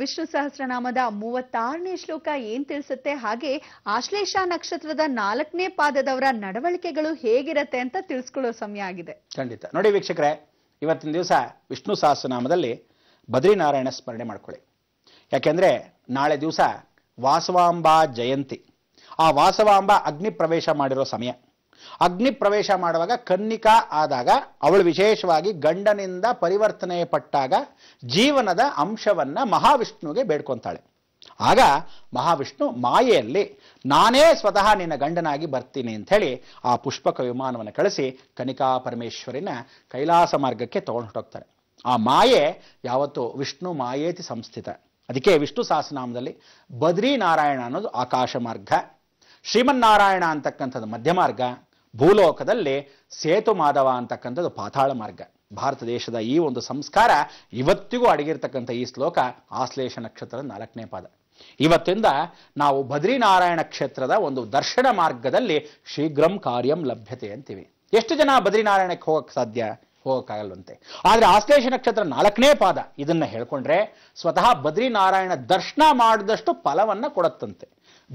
ವಿಷ್ಣು ಸಹಸ್ರನಾಮದ ಮೂವತ್ತಾರನೇ ಶ್ಲೋಕ ಏನ್ ತಿಳಿಸುತ್ತೆ ಹಾಗೆ ಆಶ್ಲೇಷ ನಕ್ಷತ್ರದ ನಾಲ್ಕನೇ ಪಾದದವರ ನಡವಳಿಕೆಗಳು ಹೇಗಿರತ್ತೆ ಅಂತ ತಿಳಿಸ್ಕೊಳ್ಳೋ ಸಮಯ ಆಗಿದೆ ಖಂಡಿತ ನೋಡಿ ವೀಕ್ಷಕರೇ ಇವತ್ತಿನ ದಿವಸ ವಿಷ್ಣು ಸಹಸ್ರನಾಮದಲ್ಲಿ ಬದ್ರಿನಾರಾಯಣ ಸ್ಮರಣೆ ಮಾಡ್ಕೊಳ್ಳಿ ಯಾಕೆಂದ್ರೆ ನಾಳೆ ದಿವಸ ವಾಸವಾಂಬ ಜಯಂತಿ ಆ ವಾಸವಾಂಬ ಅಗ್ನಿ ಪ್ರವೇಶ ಮಾಡಿರೋ ಸಮಯ ಅಗ್ನಿ ಪ್ರವೇಶ ಮಾಡುವಾಗ ಕನ್ನಿಕಾ ಆದಾಗ ಅವಳು ವಿಶೇಷವಾಗಿ ಗಂಡನಿಂದ ಪರಿವರ್ತನೆ ಪಟ್ಟಾಗ ಜೀವನದ ಅಂಶವನ್ನು ಮಹಾವಿಷ್ಣುವಿಗೆ ಬೇಡ್ಕೊಂತಾಳೆ ಆಗ ಮಹಾವಿಷ್ಣು ಮಾಯೆಯಲ್ಲಿ ನಾನೇ ಸ್ವತಃ ನಿನ್ನ ಗಂಡನಾಗಿ ಬರ್ತೀನಿ ಅಂತ ಹೇಳಿ ಆ ಪುಷ್ಪಕ ವಿಮಾನವನ್ನು ಕಳಿಸಿ ಕನಿಕಾ ಪರಮೇಶ್ವರಿನ ಕೈಲಾಸ ಮಾರ್ಗಕ್ಕೆ ತಗೊಂಡು ಹೊರಟೋಗ್ತಾರೆ ಆ ಮಾಯೆ ಯಾವತ್ತು ವಿಷ್ಣು ಮಾಯೇತಿ ಸಂಸ್ಥಿತ ಅದಕ್ಕೆ ವಿಷ್ಣು ಸಹಸ್ರನಾಮದಲ್ಲಿ ನಾರಾಯಣ ಅನ್ನೋದು ಆಕಾಶ ಮಾರ್ಗ ಶ್ರೀಮನ್ನಾರಾಯಣ ಅಂತಕ್ಕಂಥದ್ದು ಮಧ್ಯಮಾರ್ಗ ಭೂಲೋಕದಲ್ಲಿ ಸೇತು ಮಾಧವ ಅಂತಕ್ಕಂಥದ್ದು ಪಾತಾಳ ಮಾರ್ಗ ಭಾರತ ದೇಶದ ಈ ಒಂದು ಸಂಸ್ಕಾರ ಇವತ್ತಿಗೂ ಅಡಗಿರ್ತಕ್ಕಂಥ ಈ ಶ್ಲೋಕ ಆಶ್ಲೇಷ ನಕ್ಷತ್ರದ ನಾಲ್ಕನೇ ಪಾದ ಇವತ್ತಿಂದ ನಾವು ಬದ್ರಿನಾರಾಯಣ ಕ್ಷೇತ್ರದ ಒಂದು ದರ್ಶನ ಮಾರ್ಗದಲ್ಲಿ ಶೀಘ್ರಂ ಕಾರ್ಯಂ ಲಭ್ಯತೆ ಅಂತೀವಿ ಎಷ್ಟು ಜನ ಬದ್ರಿನಾರಾಯಣಕ್ಕೆ ಹೋಗಕ್ಕೆ ಸಾಧ್ಯ ಹೋಗೋಕ್ಕಾಗಲ್ವಂತೆ ಆದರೆ ಆಶ್ಲೇಷ ನಕ್ಷತ್ರ ನಾಲ್ಕನೇ ಪಾದ ಇದನ್ನು ಹೇಳ್ಕೊಂಡ್ರೆ ಸ್ವತಃ ಬದ್ರಿನಾರಾಯಣ ದರ್ಶನ ಮಾಡಿದಷ್ಟು ಫಲವನ್ನು ಕೊಡತ್ತಂತೆ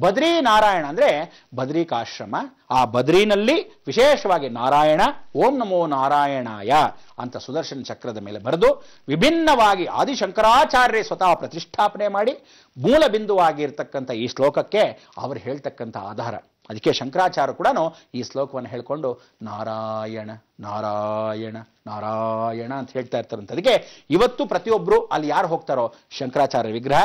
ಬದ್ರಿ ನಾರಾಯಣ ಅಂದರೆ ಬದ್ರಿಕಾಶ್ರಮ ಆ ಬದ್ರಿನಲ್ಲಿ ವಿಶೇಷವಾಗಿ ನಾರಾಯಣ ಓಂ ನಮೋ ನಾರಾಯಣಾಯ ಅಂತ ಸುದರ್ಶನ ಚಕ್ರದ ಮೇಲೆ ಬರೆದು ವಿಭಿನ್ನವಾಗಿ ಆದಿಶಂಕರಾಚಾರ್ಯ ಸ್ವತಃ ಪ್ರತಿಷ್ಠಾಪನೆ ಮಾಡಿ ಮೂಲ ಬಿಂದುವಾಗಿರ್ತಕ್ಕಂಥ ಈ ಶ್ಲೋಕಕ್ಕೆ ಅವರು ಹೇಳ್ತಕ್ಕಂಥ ಆಧಾರ ಅದಕ್ಕೆ ಶಂಕರಾಚಾರ್ಯ ಕೂಡ ಈ ಶ್ಲೋಕವನ್ನು ಹೇಳ್ಕೊಂಡು ನಾರಾಯಣ ನಾರಾಯಣ ನಾರಾಯಣ ಅಂತ ಹೇಳ್ತಾ ಇರ್ತಾರಂತೆ ಅದಕ್ಕೆ ಇವತ್ತು ಪ್ರತಿಯೊಬ್ಬರು ಅಲ್ಲಿ ಯಾರು ಹೋಗ್ತಾರೋ ಶಂಕರಾಚಾರ್ಯ ವಿಗ್ರಹ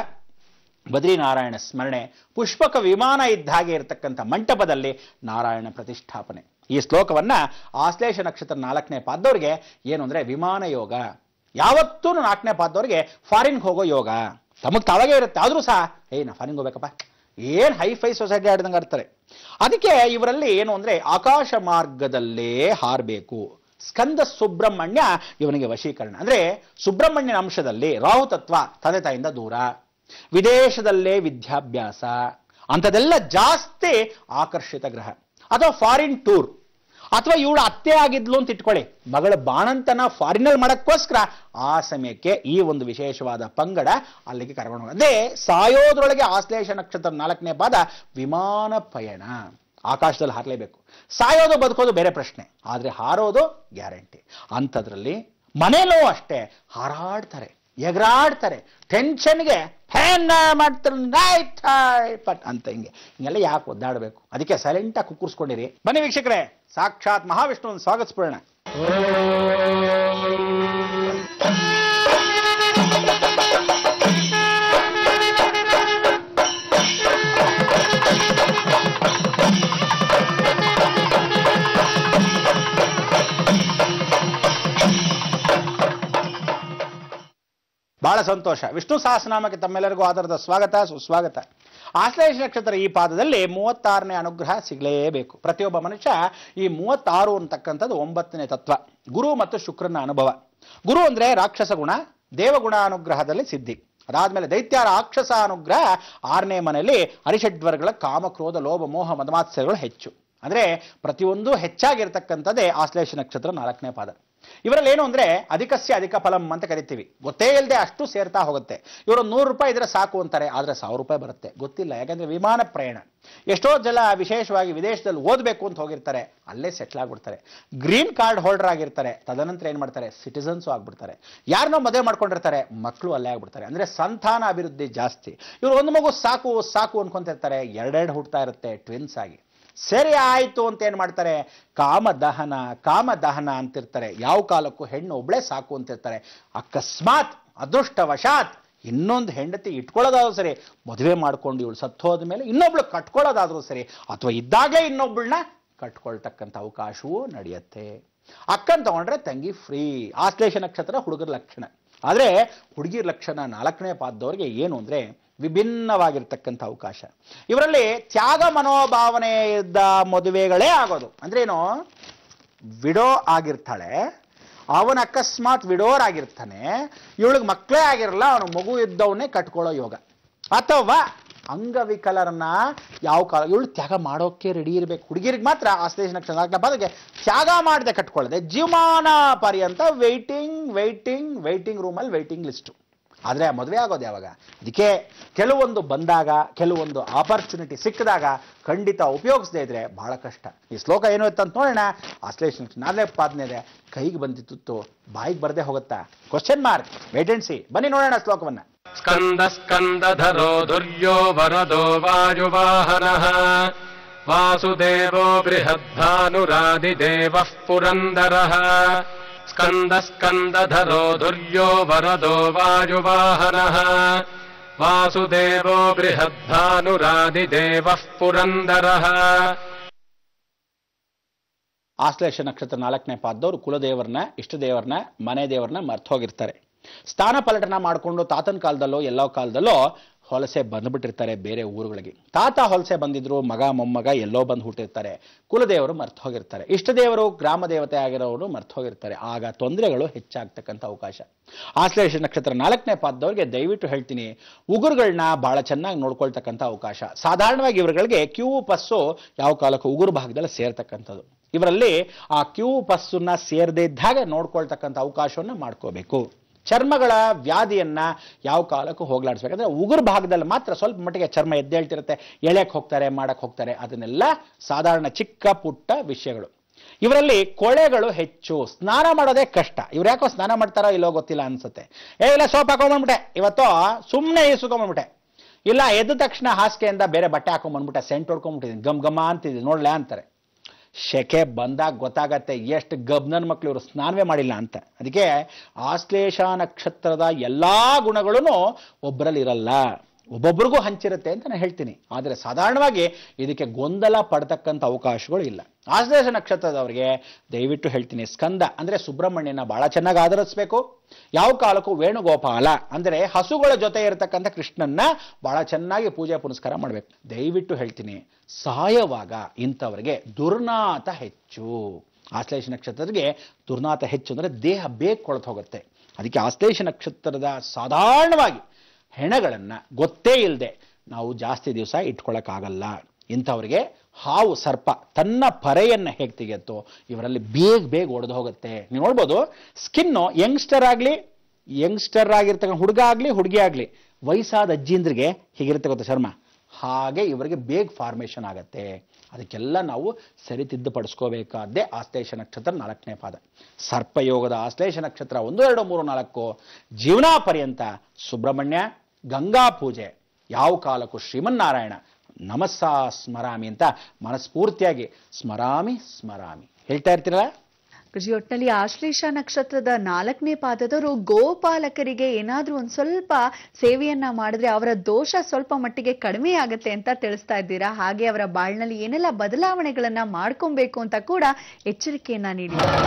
ಬದ್ರಿನಾರಾಯಣ ಸ್ಮರಣೆ ಪುಷ್ಪಕ ವಿಮಾನ ಇದ್ದ ಹಾಗೆ ಇರತಕ್ಕಂಥ ಮಂಟಪದಲ್ಲಿ ನಾರಾಯಣ ಪ್ರತಿಷ್ಠಾಪನೆ ಈ ಶ್ಲೋಕವನ್ನು ಆಶ್ಲೇಷ ನಕ್ಷತ್ರ ನಾಲ್ಕನೇ ಪಾದವರಿಗೆ ಏನು ಅಂದರೆ ವಿಮಾನ ಯೋಗ ಯಾವತ್ತೂ ನಾಲ್ಕನೇ ಪಾದವ್ರಿಗೆ ಫಾರಿನ್ಗೆ ಹೋಗೋ ಯೋಗ ತಮಗೆ ತಾವಾಗೇ ಇರುತ್ತೆ ಆದರೂ ಸಹ ಏಯ್ ನಾ ಫಾರಿನ್ಗೆ ಹೋಗ್ಬೇಕಪ್ಪ ಏನು ಹೈಫೈ ಸೊಸೈಟಿ ಆಡ್ದಂಗೆ ಆಡ್ತಾರೆ ಅದಕ್ಕೆ ಇವರಲ್ಲಿ ಏನು ಅಂದರೆ ಆಕಾಶ ಮಾರ್ಗದಲ್ಲೇ ಹಾರಬೇಕು ಸ್ಕಂದ ಸುಬ್ರಹ್ಮಣ್ಯ ಇವನಿಗೆ ವಶೀಕರಣ ಅಂದರೆ ಸುಬ್ರಹ್ಮಣ್ಯನ ಅಂಶದಲ್ಲಿ ರಾಹುತತ್ವ ತಂದೆ ತಾಯಿಂದ ದೂರ ವಿದೇಶದಲ್ಲೇ ವಿದ್ಯಾಭ್ಯಾಸ ಅಂಥದೆಲ್ಲ ಜಾಸ್ತಿ ಆಕರ್ಷಿತ ಗ್ರಹ ಅಥವಾ ಫಾರಿನ್ ಟೂರ್ ಅಥವಾ ಇವಳು ಅತ್ತೆ ಆಗಿದ್ಲು ಅಂತ ಇಟ್ಕೊಳ್ಳಿ ಮಗಳ ಬಾಣಂತನ ಫಾರಿನಲ್ಲಿ ಮಾಡೋಕ್ಕೋಸ್ಕರ ಆ ಸಮಯಕ್ಕೆ ಈ ಒಂದು ವಿಶೇಷವಾದ ಪಂಗಡ ಅಲ್ಲಿಗೆ ಕರ್ಕೊಂಡು ಅದೇ ಸಾಯೋದ್ರೊಳಗೆ ಆಶ್ಲೇಷ ನಕ್ಷತ್ರ ನಾಲ್ಕನೇ ಪಾದ ವಿಮಾನ ಪಯಣ ಆಕಾಶದಲ್ಲಿ ಹಾರಲೇಬೇಕು ಸಾಯೋದು ಬದುಕೋದು ಬೇರೆ ಪ್ರಶ್ನೆ ಆದರೆ ಹಾರೋದು ಗ್ಯಾರಂಟಿ ಅಂಥದ್ರಲ್ಲಿ ಮನೇಲೂ ಅಷ್ಟೇ ಹಾರಾಡ್ತಾರೆ ಎಗರಾಡ್ತಾರೆ ಟೆನ್ಷನ್ಗೆ ಹೆಂಗೆ ಮಾಡ್ತಾರೆ ನೈಟ್ ಪಟ್ ಅಂತ ಹಿಂಗೆ ಹಿಂಗೆಲ್ಲ ಯಾಕೆ ಒದ್ದಾಡ್ಬೇಕು ಅದಕ್ಕೆ ಸೈಲೆಂಟಾಗಿ ಕುಕ್ಕರ್ಸ್ಕೊಂಡಿರಿ ಬನ್ನಿ ವೀಕ್ಷಕರೇ ಸಾಕ್ಷಾತ್ ಮಹಾವಿಷ್ಣುವನ್ನು ಸ್ವಾಗತಿಸ್ಬಿಡೋಣ ಸಂತೋಷ ವಿಷ್ಣು ಸಹಸ್ರನಾಮಕ್ಕೆ ತಮ್ಮೆಲ್ಲರಿಗೂ ಆಧಾರದ ಸ್ವಾಗತ ಸುಸ್ವಾಗತ ಆಶ್ಲೇಷ ನಕ್ಷತ್ರ ಈ ಪಾದದಲ್ಲಿ ಮೂವತ್ತಾರನೇ ಅನುಗ್ರಹ ಸಿಗಲೇಬೇಕು ಪ್ರತಿಯೊಬ್ಬ ಮನುಷ್ಯ ಈ ಮೂವತ್ತಾರು ಅಂತಕ್ಕಂಥದ್ದು ಒಂಬತ್ತನೇ ತತ್ವ ಗುರು ಮತ್ತು ಶುಕ್ರನ ಅನುಭವ ಗುರು ಅಂದರೆ ರಾಕ್ಷಸ ಗುಣ ದೇವಗುಣ ಅನುಗ್ರಹದಲ್ಲಿ ಸಿದ್ಧಿ ಅದಾದಮೇಲೆ ದೈತ್ಯ ರಾಕ್ಷಸ ಅನುಗ್ರಹ ಆರನೇ ಮನೆಯಲ್ಲಿ ಅರಿಷಡ್ವರ್ಗಳ ಕಾಮಕ್ರೋಧ ಲೋಭ ಮೋಹ ಮದಮಾತ್ಸರಗಳು ಹೆಚ್ಚು ಅಂದರೆ ಪ್ರತಿಯೊಂದು ಹೆಚ್ಚಾಗಿರ್ತಕ್ಕಂಥದ್ದೇ ಆಶ್ಲೇಷ ನಕ್ಷತ್ರ ನಾಲ್ಕನೇ ಪಾದ ಇವರಲ್ಲಿ ಏನು ಅಂದರೆ ಅಧಿಕಸ್ಯ ಅಧಿಕ ಫಲಂ ಅಂತ ಕರಿತೀವಿ ಗೊತ್ತೇ ಇಲ್ಲದೆ ಅಷ್ಟು ಸೇರ್ತಾ ಹೋಗುತ್ತೆ ಇವರು ನೂರು ರೂಪಾಯಿ ಇದ್ರೆ ಸಾಕು ಅಂತಾರೆ ಆದರೆ ಸಾವಿರ ರೂಪಾಯಿ ಬರುತ್ತೆ ಗೊತ್ತಿಲ್ಲ ಯಾಕಂದರೆ ವಿಮಾನ ಪ್ರಯಾಣ ಎಷ್ಟೋ ಜನ ವಿಶೇಷವಾಗಿ ವಿದೇಶದಲ್ಲಿ ಓದಬೇಕು ಅಂತ ಹೋಗಿರ್ತಾರೆ ಅಲ್ಲೇ ಸೆಟ್ಲ್ ಆಗಿಬಿಡ್ತಾರೆ ಗ್ರೀನ್ ಕಾರ್ಡ್ ಹೋಲ್ಡರ್ ಆಗಿರ್ತಾರೆ ತದನಂತರ ಏನು ಮಾಡ್ತಾರೆ ಸಿಟಿಸನ್ಸು ಆಗಿಬಿಡ್ತಾರೆ ಯಾರನ್ನೋ ಮದುವೆ ಮಾಡ್ಕೊಂಡಿರ್ತಾರೆ ಮಕ್ಕಳು ಅಲ್ಲೇ ಆಗ್ಬಿಡ್ತಾರೆ ಅಂದರೆ ಸಂತಾನ ಅಭಿವೃದ್ಧಿ ಜಾಸ್ತಿ ಇವರು ಒಂದು ಮಗು ಸಾಕು ಸಾಕು ಅನ್ಕೊಂತಿರ್ತಾರೆ ಎರಡೆರಡು ಹುಡ್ತಾ ಇರುತ್ತೆ ಟ್ವಿನ್ಸ್ ಆಗಿ ಸರಿ ಆಯಿತು ಅಂತ ಏನು ಮಾಡ್ತಾರೆ ಕಾಮದಹನ ಕಾಮದಹನ ಅಂತಿರ್ತಾರೆ ಯಾವ ಕಾಲಕ್ಕೂ ಹೆಣ್ಣು ಒಬ್ಬಳೇ ಸಾಕು ಅಂತಿರ್ತಾರೆ ಅಕಸ್ಮಾತ್ ಅದೃಷ್ಟವಶಾತ್ ಇನ್ನೊಂದು ಹೆಂಡತಿ ಇಟ್ಕೊಳ್ಳೋದಾದ್ರೂ ಸರಿ ಮದುವೆ ಮಾಡ್ಕೊಂಡು ಇವಳು ಸತ್ತೋದ ಮೇಲೆ ಇನ್ನೊಬ್ಳು ಕಟ್ಕೊಳ್ಳೋದಾದ್ರೂ ಸರಿ ಅಥವಾ ಇದ್ದಾಗಲೇ ಇನ್ನೊಬ್ಬಳನ್ನ ಕಟ್ಕೊಳ್ತಕ್ಕಂಥ ಅವಕಾಶವೂ ನಡೆಯುತ್ತೆ ಅಕ್ಕನ್ ತಗೊಂಡ್ರೆ ತಂಗಿ ಫ್ರೀ ಆಶ್ಲೇಷ ನಕ್ಷತ್ರ ಹುಡುಗರ ಲಕ್ಷಣ ಆದರೆ ಹುಡುಗಿ ಲಕ್ಷಣ ನಾಲ್ಕನೇ ಪಾದದವ್ರಿಗೆ ಏನು ಅಂದರೆ ವಿಭಿನ್ನವಾಗಿರ್ತಕ್ಕಂಥ ಅವಕಾಶ ಇವರಲ್ಲಿ ತ್ಯಾಗ ಮನೋಭಾವನೆ ಇದ್ದ ಮದುವೆಗಳೇ ಆಗೋದು ಅಂದ್ರೇನು ವಿಡೋ ಆಗಿರ್ತಾಳೆ ಅವನ ಅಕಸ್ಮಾತ್ ವಿಡೋರಾಗಿರ್ತಾನೆ ಆಗಿರ್ತಾನೆ ಇವಳಿಗೆ ಮಕ್ಕಳೇ ಆಗಿರಲ್ಲ ಅವನು ಮಗು ಇದ್ದವನ್ನೇ ಕಟ್ಕೊಳ್ಳೋ ಯೋಗ ಅಥವಾ ಅಂಗವಿಕಲರನ್ನ ಯಾವ ಕಾಲ ಇವಳು ತ್ಯಾಗ ಮಾಡೋಕೆ ರೆಡಿ ಇರಬೇಕು ಹುಡುಗಿರಿಗೆ ಮಾತ್ರ ಆಸ್ಲೇಷಣ ನಕ್ಷತ್ರ ಬದಲಿಗೆ ತ್ಯಾಗ ಮಾಡದೆ ಕಟ್ಕೊಳ್ಳದೆ ಜೀವಮಾನ ಪರ್ಯಂತ ವೆಯ್ಟಿಂಗ್ ವೆಯ್ಟಿಂಗ್ ವೆಯ್ಟಿಂಗ್ ರೂಮಲ್ಲಿ ವೆಯ್ಟಿಂಗ್ ಲಿಸ್ಟು ಆದರೆ ಮದುವೆ ಆಗೋದು ಯಾವಾಗ ಅದಕ್ಕೆ ಕೆಲವೊಂದು ಬಂದಾಗ ಕೆಲವೊಂದು ಆಪರ್ಚುನಿಟಿ ಸಿಕ್ಕಿದಾಗ ಖಂಡಿತ ಉಪಯೋಗಿಸದೇ ಇದ್ರೆ ಬಹಳ ಕಷ್ಟ ಈ ಶ್ಲೋಕ ಏನು ಇತ್ತು ಅಂತ ನೋಡೋಣ ಆಶ್ಲೇಷಣೆ ನಾಲ್ಕು ಪಾದನೆ ಇದೆ ಕೈಗೆ ಬಂದಿತ್ತು ಬಾಯಿಗೆ ಬರದೆ ಹೋಗುತ್ತಾ ಕ್ವಶನ್ ಮಾರ್ಕ್ ವೇಟೆನ್ಸಿ ಬನ್ನಿ ನೋಡೋಣ ಶ್ಲೋಕವನ್ನ ಸ್ಕಂದ ಸ್ಕಂದಧರೋ ದುರ್ಯೋ ವರದೋ ವಾಯುವಾಹನಃ ವಾಸುದೇವೋ ದೇವ ಪುರಂದರಃ स्कन्दस्कन्दधरो दुर्यो वरदो वायुवाहनः वासुदेवो बृहद्भानुरादिदेवः पुरन्दरः ಆಶ್ಲೇಷ ನಕ್ಷತ್ರ ನಾಲ್ಕನೇ ಪಾದದವರು ಕುಲದೇವರನ್ನ ಇಷ್ಟದೇವರನ್ನ ಮನೆ ದೇವರನ್ನ ಮರ್ತೋಗಿರ್ತಾರೆ ಹೋಗಿರ್ತಾರೆ ಸ್ಥಾನ ಪಲಟನ ಮಾಡಿಕೊಂಡು ತಾತನ ಕಾಲದಲ್ಲೋ ಎಲ್ಲೋ ಕಾಲದಲ್ಲೋ ಹೊಲಸೆ ಬಂದ್ಬಿಟ್ಟಿರ್ತಾರೆ ಬೇರೆ ಊರುಗಳಿಗೆ ತಾತ ಹೊಲಸೆ ಬಂದಿದ್ರು ಮಗ ಮೊಮ್ಮಗ ಎಲ್ಲೋ ಬಂದು ಹುಟ್ಟಿರ್ತಾರೆ ಕುಲದೇವರು ಮರ್ತು ಹೋಗಿರ್ತಾರೆ ದೇವರು ಗ್ರಾಮ ದೇವತೆ ಆಗಿರೋರು ಮರ್ತು ಹೋಗಿರ್ತಾರೆ ಆಗ ತೊಂದರೆಗಳು ಹೆಚ್ಚಾಗ್ತಕ್ಕಂಥ ಅವಕಾಶ ಆಶ್ಲೇಷ ನಕ್ಷತ್ರ ನಾಲ್ಕನೇ ಪಾದದವ್ರಿಗೆ ದಯವಿಟ್ಟು ಹೇಳ್ತೀನಿ ಉಗುರುಗಳನ್ನ ಭಾಳ ಚೆನ್ನಾಗಿ ನೋಡ್ಕೊಳ್ತಕ್ಕಂಥ ಅವಕಾಶ ಸಾಧಾರಣವಾಗಿ ಇವರುಗಳಿಗೆ ಕ್ಯೂ ಪಸ್ಸು ಯಾವ ಕಾಲಕ್ಕೂ ಉಗುರು ಭಾಗದಲ್ಲಿ ಸೇರ್ತಕ್ಕಂಥದ್ದು ಇವರಲ್ಲಿ ಆ ಕ್ಯೂ ಪಸ್ಸನ್ನ ಸೇರದೇ ಇದ್ದಾಗ ನೋಡ್ಕೊಳ್ತಕ್ಕಂಥ ಅವಕಾಶವನ್ನು ಮಾಡ್ಕೋಬೇಕು ಚರ್ಮಗಳ ವ್ಯಾಧಿಯನ್ನು ಯಾವ ಕಾಲಕ್ಕೂ ಹೋಗಲಾಡಿಸ್ಬೇಕಂದ್ರೆ ಉಗುರು ಭಾಗದಲ್ಲಿ ಮಾತ್ರ ಸ್ವಲ್ಪ ಮಟ್ಟಿಗೆ ಚರ್ಮ ಎದ್ದೇಳ್ತಿರುತ್ತೆ ಎಳೆಯಕ್ಕೆ ಹೋಗ್ತಾರೆ ಮಾಡಕ್ಕೆ ಹೋಗ್ತಾರೆ ಅದನ್ನೆಲ್ಲ ಸಾಧಾರಣ ಚಿಕ್ಕ ಪುಟ್ಟ ವಿಷಯಗಳು ಇವರಲ್ಲಿ ಕೊಳೆಗಳು ಹೆಚ್ಚು ಸ್ನಾನ ಮಾಡೋದೇ ಕಷ್ಟ ಇವ್ರು ಯಾಕೋ ಸ್ನಾನ ಮಾಡ್ತಾರೋ ಇಲ್ಲೋ ಗೊತ್ತಿಲ್ಲ ಅನ್ಸುತ್ತೆ ಏ ಇಲ್ಲ ಸೋಪ್ ಹಾಕೊಂಡ್ಬಂದ್ಬಿಟ್ಟೆ ಇವತ್ತು ಸುಮ್ಮನೆ ಇಸ್ಕೊಂಡ್ಬಂದ್ಬಿಟ್ಟೆ ಇಲ್ಲ ಎದ್ದ ತಕ್ಷಣ ಹಾಸಿಗೆಯಿಂದ ಬೇರೆ ಬಟ್ಟೆ ಹಾಕೊಂಡ್ಬಂದ್ಬಿಟ್ಟೆ ಸೆಂಟ್ ಹೊಡ್ಕೊಂಡ್ಬಿಟ್ಟಿದ್ದೀನಿ ಗಮ್ ಗಮ ಅಂತಿದ್ದೀನಿ ನೋಡಲೇ ಅಂತಾರೆ ಶೆಕೆ ಬಂದಾಗ ಗೊತ್ತಾಗತ್ತೆ ಎಷ್ಟು ಗಬ್ನನ್ ಮಕ್ಕಳು ಇವರು ಸ್ನಾನವೇ ಮಾಡಿಲ್ಲ ಅಂತ ಅದಕ್ಕೆ ಆಶ್ಲೇಷ ನಕ್ಷತ್ರದ ಎಲ್ಲ ಗುಣಗಳೂ ಒಬ್ಬರಲ್ಲಿರಲ್ಲ ಒಬ್ಬೊಬ್ರಿಗೂ ಹಂಚಿರುತ್ತೆ ಅಂತ ನಾನು ಹೇಳ್ತೀನಿ ಆದರೆ ಸಾಧಾರಣವಾಗಿ ಇದಕ್ಕೆ ಗೊಂದಲ ಪಡ್ತಕ್ಕಂಥ ಅವಕಾಶಗಳು ಇಲ್ಲ ಆಶ್ಲೇಷ ನಕ್ಷತ್ರದವರಿಗೆ ದಯವಿಟ್ಟು ಹೇಳ್ತೀನಿ ಸ್ಕಂದ ಅಂದರೆ ಸುಬ್ರಹ್ಮಣ್ಯನ ಭಾಳ ಚೆನ್ನಾಗಿ ಆಧರಿಸ್ಬೇಕು ಯಾವ ಕಾಲಕ್ಕೂ ವೇಣುಗೋಪಾಲ ಅಂದರೆ ಹಸುಗಳ ಜೊತೆ ಇರತಕ್ಕಂಥ ಕೃಷ್ಣನ್ನ ಭಾಳ ಚೆನ್ನಾಗಿ ಪೂಜೆ ಪುನಸ್ಕಾರ ಮಾಡಬೇಕು ದಯವಿಟ್ಟು ಹೇಳ್ತೀನಿ ಸಾಯವಾಗ ಇಂಥವ್ರಿಗೆ ದುರ್ನಾಥ ಹೆಚ್ಚು ಆಶ್ಲೇಷ ನಕ್ಷತ್ರದಿಗೆ ದುರ್ನಾಥ ಹೆಚ್ಚು ಅಂದರೆ ದೇಹ ಬೇಗ ಕೊಳತು ಹೋಗುತ್ತೆ ಅದಕ್ಕೆ ಆಶ್ಲೇಷ ನಕ್ಷತ್ರದ ಸಾಧಾರಣವಾಗಿ ಹೆಣಗಳನ್ನು ಗೊತ್ತೇ ಇಲ್ಲದೆ ನಾವು ಜಾಸ್ತಿ ದಿವಸ ಇಟ್ಕೊಳ್ಳೋಕ್ಕಾಗಲ್ಲ ಇಂಥವ್ರಿಗೆ ಹಾವು ಸರ್ಪ ತನ್ನ ಪರೆಯನ್ನು ಹೇಗೆ ತೆಗೆಯುತ್ತೋ ಇವರಲ್ಲಿ ಬೇಗ ಬೇಗ ಒಡೆದು ಹೋಗುತ್ತೆ ನೀವು ನೋಡ್ಬೋದು ಸ್ಕಿನ್ನು ಯಂಗ್ಸ್ಟರ್ ಆಗಲಿ ಯಂಗ್ಸ್ಟರ್ ಆಗಿರ್ತಕ್ಕಂಥ ಹುಡುಗ ಆಗಲಿ ಹುಡುಗಿ ಆಗಲಿ ವಯಸ್ಸಾದ ಅಜ್ಜಿಂದ್ರಿಗೆ ಹೀಗಿರುತ್ತೆ ಗೊತ್ತಾ ಶರ್ಮ ಹಾಗೆ ಇವರಿಗೆ ಬೇಗ ಫಾರ್ಮೇಷನ್ ಆಗುತ್ತೆ ಅದಕ್ಕೆಲ್ಲ ನಾವು ತಿದ್ದುಪಡಿಸ್ಕೋಬೇಕಾದ್ದೇ ಆಶ್ಲೇಷ ನಕ್ಷತ್ರ ನಾಲ್ಕನೇ ಪಾದ ಸರ್ಪಯೋಗದ ಆಶ್ಲೇಷ ನಕ್ಷತ್ರ ಒಂದು ಎರಡು ಮೂರು ನಾಲ್ಕು ಜೀವನ ಪರ್ಯಂತ ಸುಬ್ರಹ್ಮಣ್ಯ ಗಂಗಾ ಪೂಜೆ ಯಾವ ಕಾಲಕ್ಕೂ ಶ್ರೀಮನ್ನಾರಾಯಣ ನಮಸ್ಸಾ ಸ್ಮರಾಮಿ ಅಂತ ಮನಸ್ಫೂರ್ತಿಯಾಗಿ ಸ್ಮರಾಮಿ ಸ್ಮರಾಮಿ ಹೇಳ್ತಾ ಇರ್ತೀರಲ್ಲ ಕೃಷಿ ಒಟ್ಟಿನಲ್ಲಿ ಆಶ್ಲೇಷ ನಕ್ಷತ್ರದ ನಾಲ್ಕನೇ ಪಾದದವರು ಗೋಪಾಲಕರಿಗೆ ಏನಾದ್ರೂ ಒಂದ್ ಸ್ವಲ್ಪ ಸೇವೆಯನ್ನ ಮಾಡಿದ್ರೆ ಅವರ ದೋಷ ಸ್ವಲ್ಪ ಮಟ್ಟಿಗೆ ಕಡಿಮೆ ಆಗುತ್ತೆ ಅಂತ ತಿಳಿಸ್ತಾ ಇದ್ದೀರಾ ಹಾಗೆ ಅವರ ಬಾಳ್ನಲ್ಲಿ ಏನೆಲ್ಲ ಬದಲಾವಣೆಗಳನ್ನ ಮಾಡ್ಕೊಬೇಕು ಅಂತ ಕೂಡ ಎಚ್ಚರಿಕೆಯನ್ನ ನೀಡಿದ್ದಾರೆ